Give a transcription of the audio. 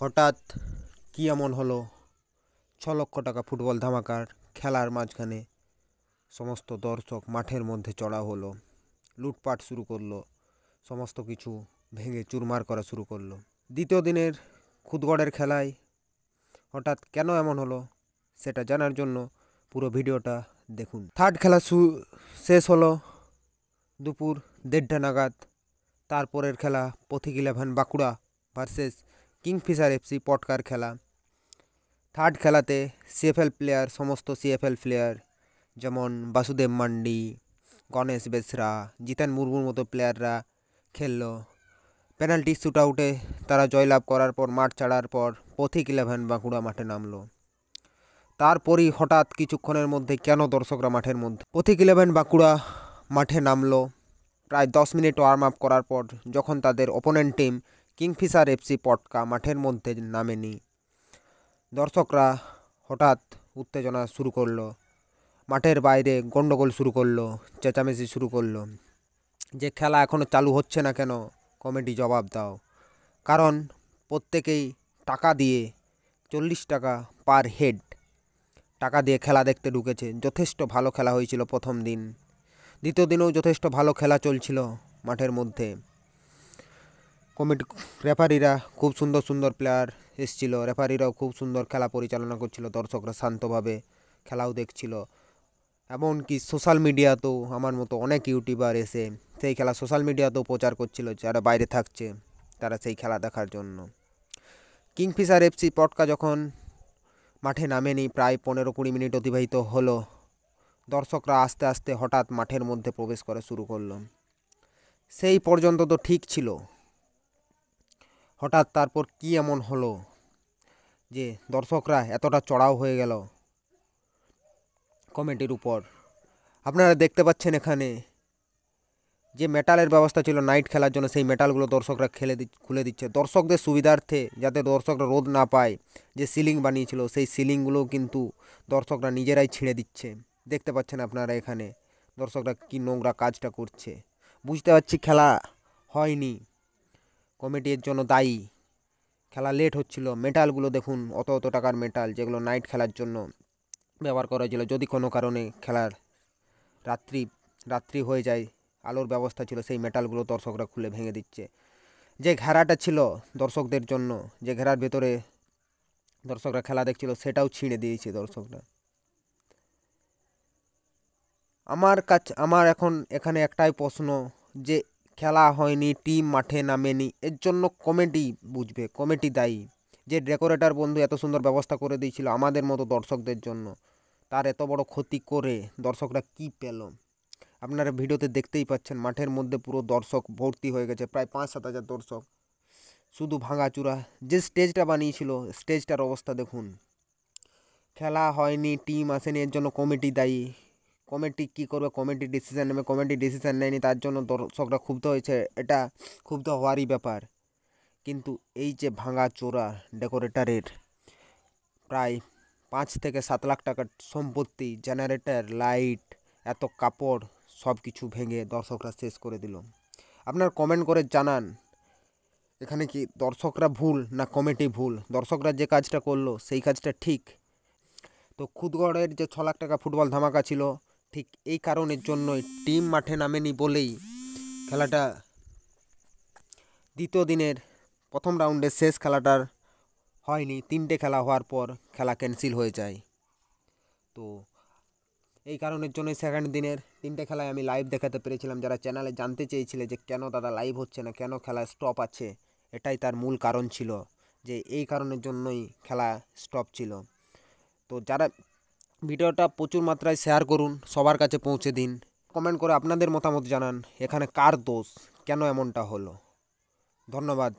হঠাৎ কি এমন হলো ছ লক্ষ টাকা ফুটবল ধামাকার খেলার মাঝখানে সমস্ত দর্শক মাঠের মধ্যে চড়া হলো লুটপাট শুরু করলো সমস্ত কিছু ভেঙে চুরমার করা শুরু করলো দ্বিতীয় দিনের খুদগড়ের খেলায় হঠাৎ কেন এমন হলো সেটা জানার জন্য পুরো ভিডিওটা দেখুন থার্ড খেলা শেষ হলো দুপুর দেড়টা নাগাদ তারপরের খেলা Pathik eleven Bankura versus Kingfisher FC পটকার খেলা থার্ড খেলাতে সিএফএল প্লেয়ার সমস্ত সিএফএল প্লেয়ার যেমন বাসুদেব মান্ডি গণেশ বেসরা জিতেন মুর্মুর মতো প্লেয়াররা খেললো পেনাল্টি আউটে তারা জয়লাভ করার পর মাঠ ছাড়ার পর পথিক ইলেভেন বাঁকুড়া মাঠে নামলো তারপরই হঠাৎ কিছুক্ষণের মধ্যে কেন দর্শকরা মাঠের মধ্যে পথিক ইলেভেন বাঁকুড়া মাঠে নামলো প্রায় দশ মিনিট ওয়ার্ম আপ করার পর যখন তাদের ওপোনেন্ট টিম কিংফিশার এফসি পটকা মাঠের মধ্যে নামেনি দর্শকরা হঠাৎ উত্তেজনা শুরু করলো মাঠের বাইরে গণ্ডগোল শুরু করলো চেঁচামেচি শুরু করলো যে খেলা এখনও চালু হচ্ছে না কেন কমেডি জবাব দাও কারণ প্রত্যেকেই টাকা দিয়ে চল্লিশ টাকা পার হেড টাকা দিয়ে খেলা দেখতে ঢুকেছে যথেষ্ট ভালো খেলা হয়েছিল প্রথম দিন দ্বিতীয় দিনেও যথেষ্ট ভালো খেলা চলছিল মাঠের মধ্যে কমিটি রেফারিরা খুব সুন্দর সুন্দর প্লেয়ার এসেছিল রেফারিরাও খুব সুন্দর খেলা পরিচালনা করছিল দর্শকরা শান্তভাবে খেলাও দেখছিল এমনকি সোশ্যাল মিডিয়াতেও আমার মতো অনেক ইউটিউবার এসে সেই খেলা সোশ্যাল মিডিয়াতেও প্রচার করছিল যারা বাইরে থাকছে তারা সেই খেলা দেখার জন্য কিংফিশার এফসি পটকা যখন মাঠে নামেনি প্রায় পনেরো কুড়ি মিনিট অতিবাহিত হলো দর্শকরা আস্তে আস্তে হঠাৎ মাঠের মধ্যে প্রবেশ করা শুরু করল সেই পর্যন্ত তো ঠিক ছিল হঠাৎ তারপর কি এমন হলো যে দর্শকরা এতটা চড়াও হয়ে গেল কমেন্টের উপর আপনারা দেখতে পাচ্ছেন এখানে যে মেটালের ব্যবস্থা ছিল নাইট খেলার জন্য সেই মেটালগুলো দর্শকরা খেলে খুলে দিচ্ছে দর্শকদের সুবিধার্থে যাতে দর্শকরা রোদ না পায় যে সিলিং বানিয়েছিল সেই সিলিংগুলোও কিন্তু দর্শকরা নিজেরাই ছিঁড়ে দিচ্ছে দেখতে পাচ্ছেন আপনারা এখানে দর্শকরা কী নোংরা কাজটা করছে বুঝতে পারছি খেলা হয়নি কমিটির জন্য দায়ী খেলা লেট হচ্ছিল মেটালগুলো দেখুন অত অত টাকার মেটাল যেগুলো নাইট খেলার জন্য ব্যবহার করা হয়েছিল যদি কোনো কারণে খেলার রাত্রি রাত্রি হয়ে যায় আলোর ব্যবস্থা ছিল সেই মেটালগুলো দর্শকরা খুলে ভেঙে দিচ্ছে যে ঘেরাটা ছিল দর্শকদের জন্য যে ঘেরার ভেতরে দর্শকরা খেলা দেখছিল সেটাও ছিঁড়ে দিয়েছে দর্শকরা আমার কাছে আমার এখন এখানে একটাই প্রশ্ন যে খেলা হয়নি টিম মাঠে নামেনি এর জন্য কমেডি বুঝবে কমেডি দায়ী যে ডেকোরেটর বন্ধু এত সুন্দর ব্যবস্থা করে দিয়েছিল আমাদের মতো দর্শকদের জন্য তার এত বড় ক্ষতি করে দর্শকরা কি পেল আপনারা ভিডিওতে দেখতেই পাচ্ছেন মাঠের মধ্যে পুরো দর্শক ভর্তি হয়ে গেছে প্রায় পাঁচ সাত হাজার দর্শক শুধু ভাঙাচুরা যে স্টেজটা বানিয়েছিল স্টেজটার অবস্থা দেখুন খেলা হয়নি টিম আসেনি এর জন্য কমিটি দায়ী কমিটি কি করবে কমিটি ডিসিশান নেবে কমিটি ডিসিশান নেয়নি তার জন্য দর্শকরা ক্ষুব্ধ হয়েছে এটা ক্ষুব্ধ হওয়ারই ব্যাপার কিন্তু এই যে ভাঙা চোরা ডেকোরেটারের প্রায় পাঁচ থেকে সাত লাখ টাকার সম্পত্তি জেনারেটার লাইট এত কাপড় সব কিছু ভেঙে দর্শকরা শেষ করে দিল আপনার কমেন্ট করে জানান এখানে কি দর্শকরা ভুল না কমেডি ভুল দর্শকরা যে কাজটা করলো সেই কাজটা ঠিক তো খুদগড়ের যে ছ লাখ টাকা ফুটবল ধামাকা ছিল ঠিক এই কারণের জন্যই টিম মাঠে নামেনি বলেই খেলাটা দ্বিতীয় দিনের প্রথম রাউন্ডের শেষ খেলাটার হয়নি তিনটে খেলা হওয়ার পর খেলা ক্যান্সেল হয়ে যায় তো এই কারণের জন্যই সেকেন্ড দিনের তিনটে খেলায় আমি লাইভ দেখাতে পেরেছিলাম যারা চ্যানেলে জানতে চেয়েছিলে যে কেন দাদা লাইভ হচ্ছে না কেন খেলা স্টপ আছে এটাই তার মূল কারণ ছিল যে এই কারণের জন্যই খেলা স্টপ ছিল তো যারা ভিডিওটা প্রচুর মাত্রায় শেয়ার করুন সবার কাছে পৌঁছে দিন কমেন্ট করে আপনাদের মতামত জানান এখানে কার দোষ কেন এমনটা হলো ধন্যবাদ